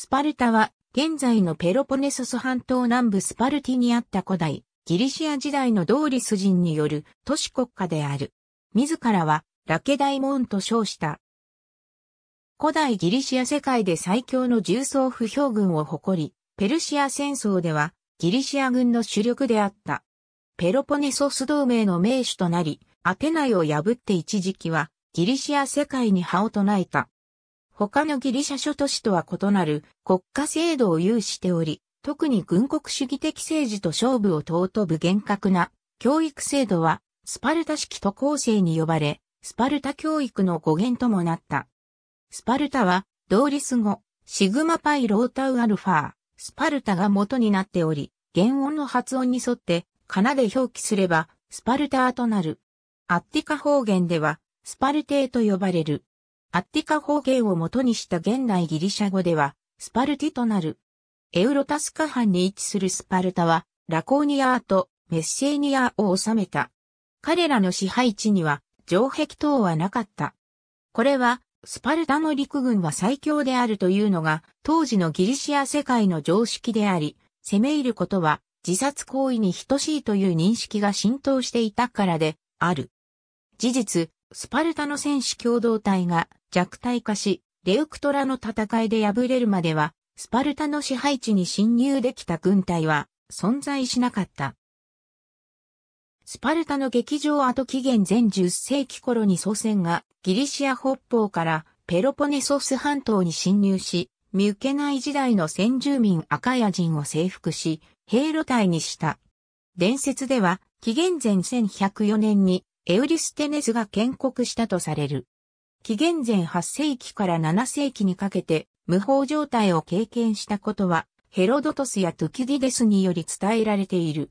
スパルタは、現在のペロポネソス半島南部スパルティにあった古代、ギリシア時代のドーリス人による都市国家である。自らは、ラケダイモンと称した。古代ギリシア世界で最強の重装不評軍を誇り、ペルシア戦争ではギリシア軍の主力であった。ペロポネソス同盟の名手となり、アテナイを破って一時期はギリシア世界に葉を唱えた。他のギリシャ諸都市とは異なる国家制度を有しており、特に軍国主義的政治と勝負を尊ぶ厳格な教育制度はスパルタ式都構成に呼ばれ、スパルタ教育の語源ともなった。スパルタは同立語、シグマパイロータウアルファー、スパルタが元になっており、原音の発音に沿ってカナで表記すればスパルターとなる。アッティカ方言ではスパルテーと呼ばれる。アッティカ方言を元にした現代ギリシャ語では、スパルティとなる。エウロタスカ藩に位置するスパルタは、ラコーニアーとメッセーニアを治めた。彼らの支配地には、城壁等はなかった。これは、スパルタの陸軍は最強であるというのが、当時のギリシア世界の常識であり、攻め入ることは、自殺行為に等しいという認識が浸透していたからで、ある。事実、スパルタの戦士共同体が弱体化し、レウクトラの戦いで敗れるまでは、スパルタの支配地に侵入できた軍隊は存在しなかった。スパルタの劇場後紀元前10世紀頃に祖先がギリシア北方からペロポネソス半島に侵入し、見受けない時代の先住民アカヤ人を征服し、兵路隊にした。伝説では、紀元前1104年にエウリステネスが建国したとされる。紀元前8世紀から7世紀にかけて無法状態を経験したことはヘロドトスやトゥキディデスにより伝えられている。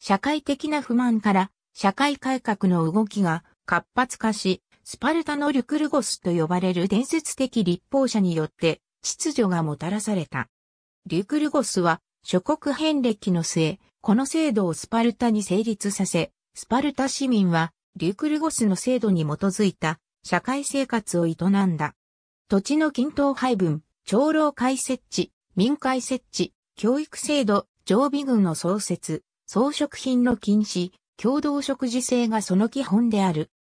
社会的な不満から社会改革の動きが活発化し、スパルタのリュクルゴスと呼ばれる伝説的立法者によって秩序がもたらされた。リュクルゴスは諸国遍歴の末、この制度をスパルタに成立させ、スパルタ市民はリュクルゴスの制度に基づいた社会生活を営んだ。土地の均等配分、長老会設置、民会設置、教育制度、常備軍の創設、装飾品の禁止、共同食事制がその基本である。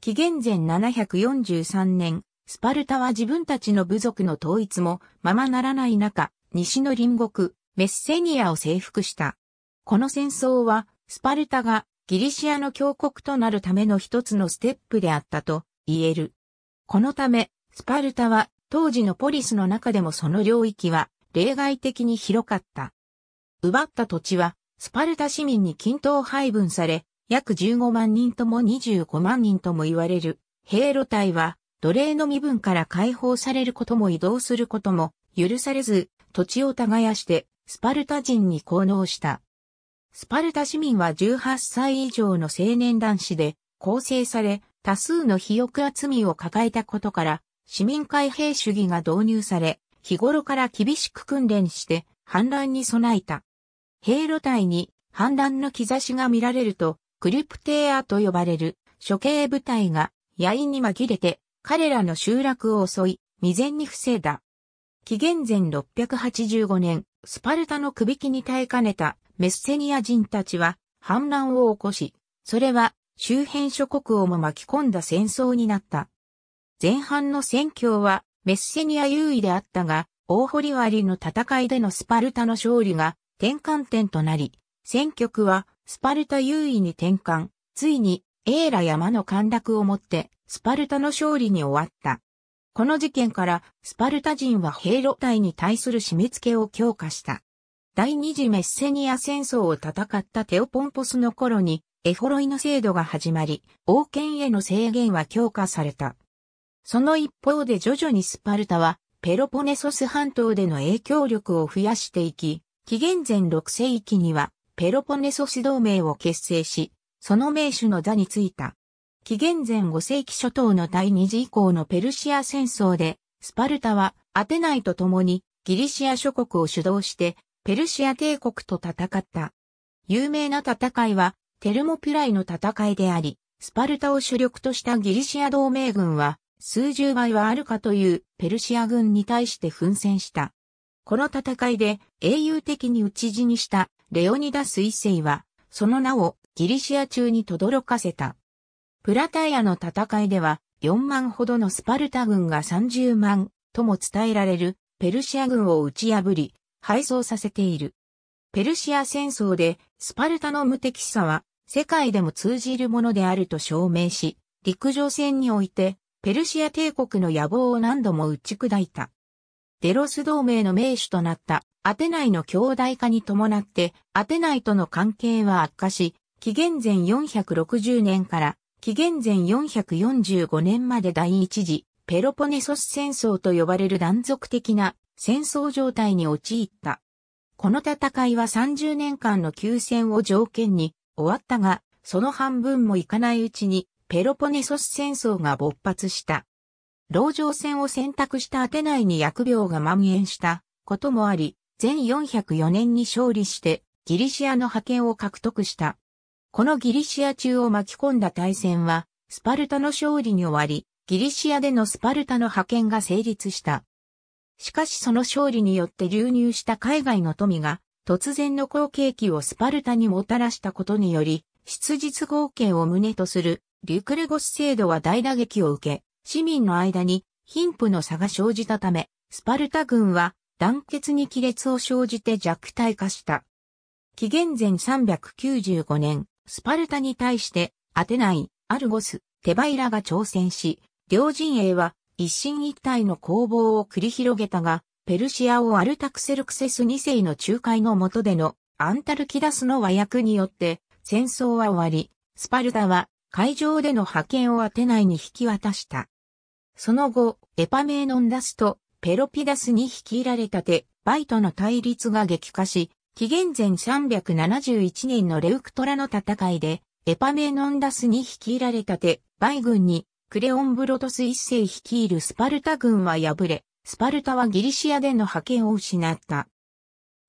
紀元前743年、スパルタは自分たちの部族の統一もままならない中、西の隣国、メッセニアを征服した。この戦争は、スパルタがギリシアの峡谷となるための一つのステップであったと言える。このため、スパルタは当時のポリスの中でもその領域は例外的に広かった。奪った土地はスパルタ市民に均等配分され、約15万人とも25万人とも言われる兵路隊は奴隷の身分から解放されることも移動することも許されず土地を耕してスパルタ人に功能した。スパルタ市民は18歳以上の青年男子で構成され、多数の肥沃や罪を抱えたことから、市民開閉主義が導入され、日頃から厳しく訓練して反乱に備えた。兵路隊に反乱の兆しが見られると、クリプテーアと呼ばれる処刑部隊が野員に紛れて彼らの集落を襲い、未然に防いだ。紀元前685年、スパルタの首輝に耐えかねたメッセニア人たちは反乱を起こし、それは周辺諸国をも巻き込んだ戦争になった。前半の戦況はメッセニア優位であったが、大堀割の戦いでのスパルタの勝利が転換点となり、戦局はスパルタ優位に転換、ついにエーラ山の陥落をもってスパルタの勝利に終わった。この事件からスパルタ人は兵路隊に対する締め付けを強化した。第二次メッセニア戦争を戦ったテオポンポスの頃に、エホロイの制度が始まり、王権への制限は強化された。その一方で徐々にスパルタは、ペロポネソス半島での影響力を増やしていき、紀元前6世紀には、ペロポネソス同盟を結成し、その名手の座についた。紀元前5世紀初頭の第二次以降のペルシア戦争で、スパルタはアテナイと共にギリシア諸国を主導してペルシア帝国と戦った。有名な戦いは、テルモピュライの戦いであり、スパルタを主力としたギリシア同盟軍は、数十倍はあるかというペルシア軍に対して奮戦した。この戦いで英雄的に討ち死にしたレオニダス一世は、その名をギリシア中に轟かせた。プラタイアの戦いでは4万ほどのスパルタ軍が30万とも伝えられるペルシア軍を打ち破り、配送させている。ペルシア戦争でスパルタの無敵さは世界でも通じるものであると証明し、陸上戦においてペルシア帝国の野望を何度も打ち砕いた。デロス同盟の名手となったアテナイの兄弟化に伴ってアテナイとの関係は悪化し、紀元前460年から紀元前445年まで第一次ペロポネソス戦争と呼ばれる断続的な戦争状態に陥った。この戦いは30年間の休戦を条件に終わったが、その半分もいかないうちにペロポネソス戦争が勃発した。牢城戦を選択したアテナイに薬病が蔓延したこともあり、全404年に勝利してギリシアの覇権を獲得した。このギリシア中を巻き込んだ大戦は、スパルタの勝利に終わり、ギリシアでのスパルタの覇権が成立した。しかしその勝利によって流入した海外の富が、突然の好景気をスパルタにもたらしたことにより、質実合計を旨とする、リュクレゴス制度は大打撃を受け、市民の間に貧富の差が生じたため、スパルタ軍は団結に亀裂を生じて弱体化した。紀元前395年、スパルタに対して、アテナイ、アルゴス、テバイラが挑戦し、両陣営は一進一退の攻防を繰り広げたが、ペルシアをアルタクセルクセス2世の仲介の下でのアンタルキダスの和訳によって戦争は終わり、スパルタは会場での派遣をアテナイに引き渡した。その後、エパメーノンダスとペロピダスに率いられたてバイトの対立が激化し、紀元前371年のレウクトラの戦いで、エパメーノンダスに率いられたてバイ軍にクレオンブロトス一世率いるスパルタ軍は敗れ、スパルタはギリシアでの覇権を失った。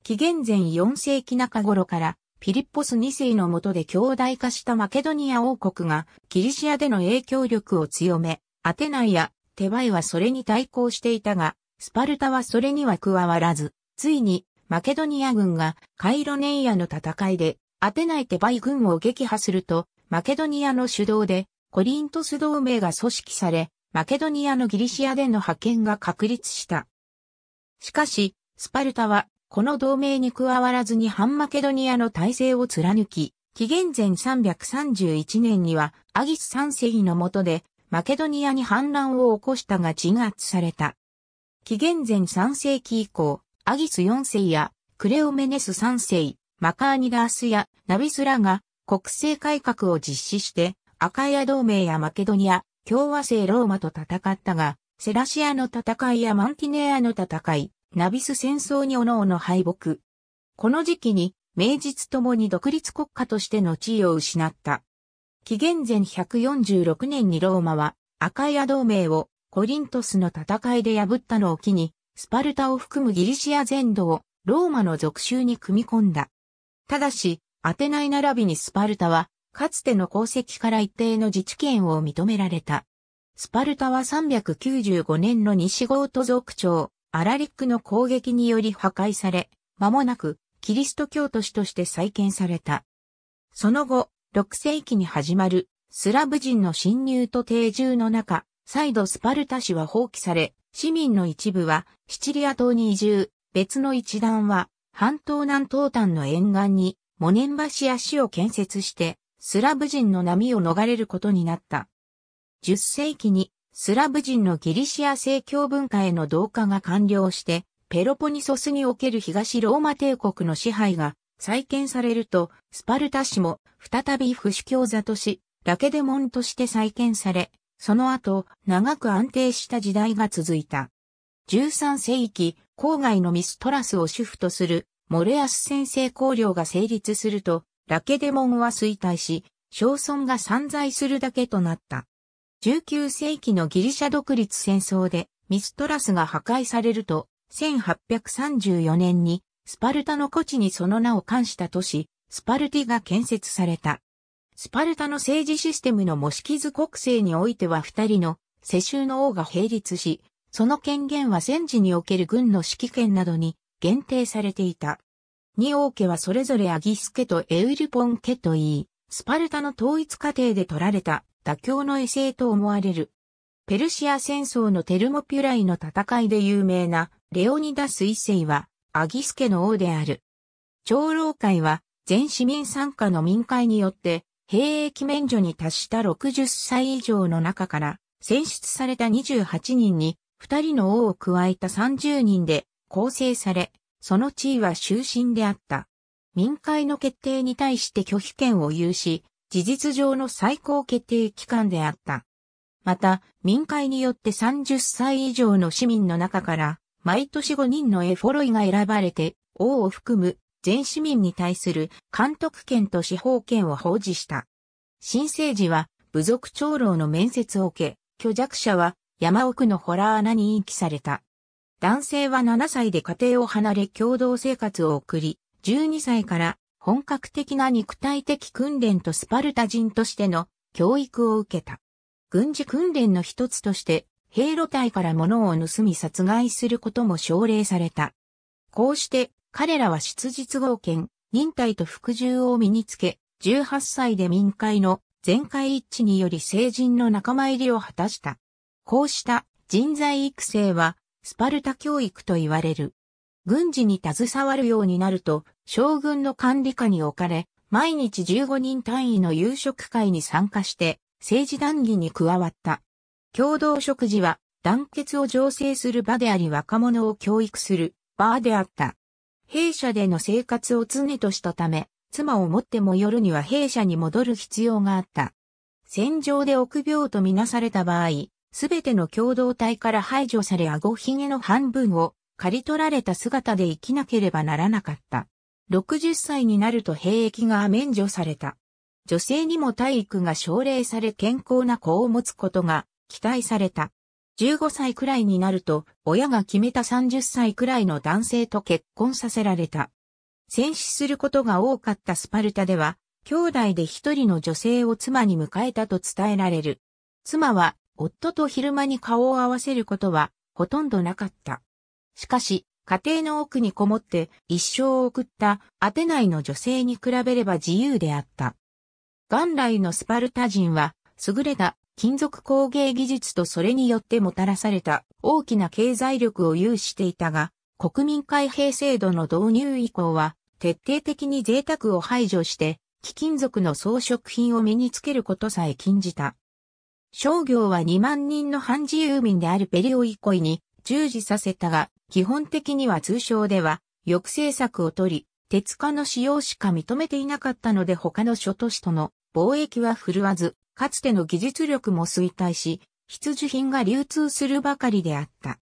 紀元前4世紀中頃からピリッポス2世の下で強大化したマケドニア王国がギリシアでの影響力を強め、アテナイやテバイはそれに対抗していたが、スパルタはそれには加わらず、ついにマケドニア軍がカイロネイアの戦いでアテナイテバイ軍を撃破すると、マケドニアの主導でコリントス同盟が組織され、マケドニアのギリシアでの派遣が確立した。しかし、スパルタは、この同盟に加わらずに反マケドニアの体制を貫き、紀元前331年には、アギス3世紀の下で、マケドニアに反乱を起こしたが鎮圧された。紀元前3世紀以降、アギス4世や、クレオメネス3世、マカーニダースやナビスラが国政改革を実施してアカイア同盟やマケドニア、共和制ローマと戦ったが、セラシアの戦いやマンティネアの戦い、ナビス戦争におのおの敗北。この時期に、名実ともに独立国家としての地位を失った。紀元前146年にローマは、アカイア同盟をコリントスの戦いで破ったのを機に、スパルタを含むギリシア全土をローマの属州に組み込んだ。ただし、アテナイ並びにスパルタはかつての功績から一定の自治権を認められた。スパルタは395年の西ゴート族長、アラリックの攻撃により破壊され、間もなくキリスト教都市として再建された。その後、6世紀に始まるスラブ人の侵入と定住の中、再度スパルタ市は放棄され、市民の一部はシチリア島に移住、別の一団は半島南東端の沿岸にモネン橋や市を建設してスラブ人の波を逃れることになった。10世紀にスラブ人のギリシア正教文化への同化が完了して、ペロポニソスにおける東ローマ帝国の支配が再建されると、スパルタ市も再び不死教座とし、ラケデモンとして再建され、その後、長く安定した時代が続いた。13世紀、郊外のミストラスを主婦とする、モレアス先生公領が成立すると、ラケデモンは衰退し、小村が散在するだけとなった。19世紀のギリシャ独立戦争でミストラスが破壊されると、1834年にスパルタの古地にその名を冠した都市、スパルティが建設された。スパルタの政治システムの模式図国政においては二人の世襲の王が並立し、その権限は戦時における軍の指揮権などに限定されていた。二王家はそれぞれアギス家とエウルポン家と言い、スパルタの統一過程で取られた妥協の衛星と思われる。ペルシア戦争のテルモピュライの戦いで有名なレオニダス一世はアギス家の王である。長老会は全市民参加の民会によって兵役免除に達した60歳以上の中から選出された28人に2人の王を加えた30人で構成され、その地位は終身であった。民会の決定に対して拒否権を有し、事実上の最高決定機関であった。また、民会によって30歳以上の市民の中から、毎年5人のエフォロイが選ばれて、王を含む全市民に対する監督権と司法権を保持した。新生児は部族長老の面接を受け、虚弱者は山奥のホラー穴に遺棄された。男性は7歳で家庭を離れ共同生活を送り、12歳から本格的な肉体的訓練とスパルタ人としての教育を受けた。軍事訓練の一つとして、兵路隊から物を盗み殺害することも奨励された。こうして彼らは質実合憲、忍耐と服従を身につけ、18歳で民会の全会一致により成人の仲間入りを果たした。こうした人材育成はスパルタ教育と言われる。軍事に携わるようになると、将軍の管理下に置かれ、毎日15人単位の夕食会に参加して、政治談義に加わった。共同食事は、団結を醸成する場であり若者を教育する場であった。弊社での生活を常としたため、妻を持っても夜には弊社に戻る必要があった。戦場で臆病とみなされた場合、すべての共同体から排除され顎ひげの半分を刈り取られた姿で生きなければならなかった。60歳になると兵役が免除された。女性にも体育が奨励され健康な子を持つことが期待された。15歳くらいになると親が決めた30歳くらいの男性と結婚させられた。戦死することが多かったスパルタでは、兄弟で一人の女性を妻に迎えたと伝えられる。妻は夫と昼間に顔を合わせることはほとんどなかった。しかし、家庭の奥にこもって一生を送ったアテナイの女性に比べれば自由であった。元来のスパルタ人は優れた金属工芸技術とそれによってもたらされた大きな経済力を有していたが、国民開閉制度の導入以降は徹底的に贅沢を排除して貴金属の装飾品を身につけることさえ禁じた。商業は2万人の半自由民であるペリオイコイに従事させたが、基本的には通商では抑制策を取り、鉄化の使用しか認めていなかったので他の諸都市との貿易は振るわず、かつての技術力も衰退し、必需品が流通するばかりであった。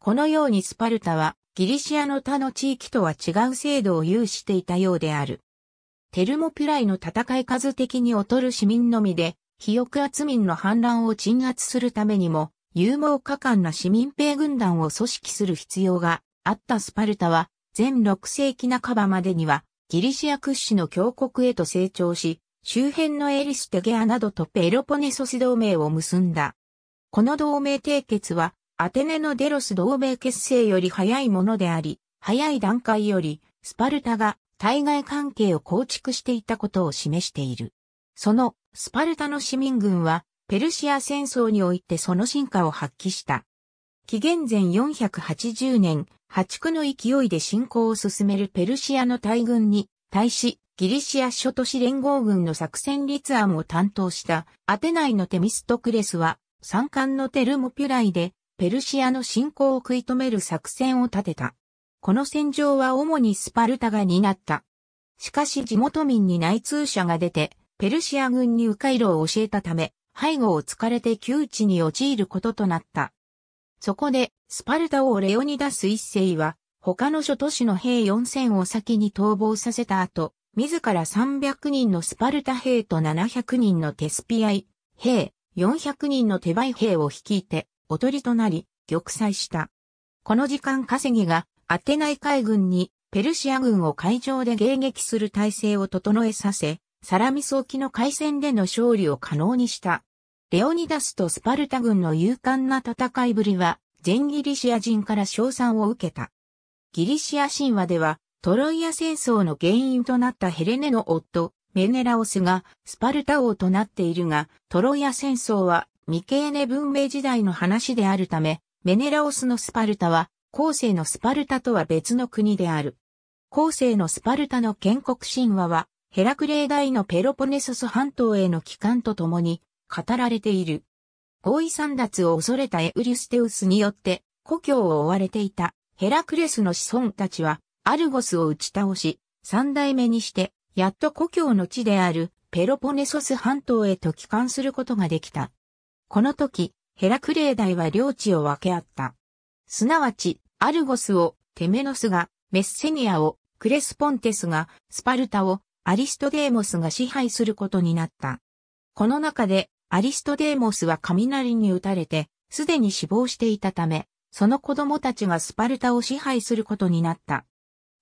このようにスパルタはギリシアの他の地域とは違う制度を有していたようである。テルモピュライの戦い数的に劣る市民のみで、肥沃圧民の反乱を鎮圧するためにも、勇猛果敢な市民兵軍団を組織する必要があったスパルタは、全6世紀半ばまでには、ギリシア屈指の強国へと成長し、周辺のエリステゲアなどとペロポネソス同盟を結んだ。この同盟締結は、アテネのデロス同盟結成より早いものであり、早い段階より、スパルタが対外関係を構築していたことを示している。そのスパルタの市民軍はペルシア戦争においてその進化を発揮した。紀元前480年、破竹の勢いで進行を進めるペルシアの大軍に対し、ギリシア諸都市連合軍の作戦立案を担当したアテナイのテミストクレスは、山間のテルモピュライでペルシアの侵攻を食い止める作戦を立てた。この戦場は主にスパルタが担った。しかし地元民に内通者が出て、ペルシア軍に迂回路を教えたため、背後を突かれて窮地に陥ることとなった。そこで、スパルタ王レオニダス一世は、他の諸都市の兵4000を先に逃亡させた後、自ら300人のスパルタ兵と700人のテスピアイ兵、400人の手イ兵を率いて、おとりとなり、玉砕した。この時間稼ぎが、アテナイ海軍に、ペルシア軍を海上で迎撃する体制を整えさせ、サラミス沖の海戦での勝利を可能にした。レオニダスとスパルタ軍の勇敢な戦いぶりは、全ギリシア人から称賛を受けた。ギリシア神話では、トロイア戦争の原因となったヘレネの夫、メネラオスがスパルタ王となっているが、トロイア戦争は未経ネ文明時代の話であるため、メネラオスのスパルタは、後世のスパルタとは別の国である。後世のスパルタの建国神話は、ヘラクレー大のペロポネソス半島への帰還とともに語られている。合意散脱を恐れたエウリステウスによって故郷を追われていたヘラクレスの子孫たちはアルゴスを打ち倒し三代目にしてやっと故郷の地であるペロポネソス半島へと帰還することができた。この時、ヘラクレー大は領地を分け合った。すなわち、アルゴスをテメノスが、メッセニアを、クレスポンテスが、スパルタを、アリストデーモスが支配することになった。この中でアリストデーモスは雷に打たれて、すでに死亡していたため、その子供たちがスパルタを支配することになった。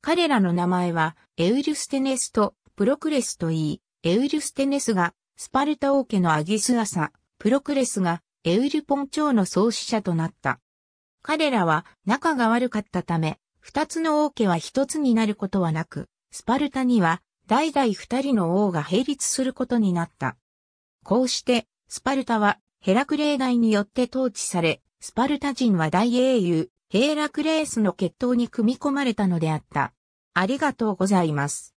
彼らの名前は、エウルステネスとプロクレスと言い、エウルステネスがスパルタ王家のアギスアサ、プロクレスがエウルポン朝の創始者となった。彼らは仲が悪かったため、二つの王家は一つになることはなく、スパルタには代々二人の王が並立することになった。こうして、スパルタはヘラクレー代によって統治され、スパルタ人は大英雄、ヘラクレースの血統に組み込まれたのであった。ありがとうございます。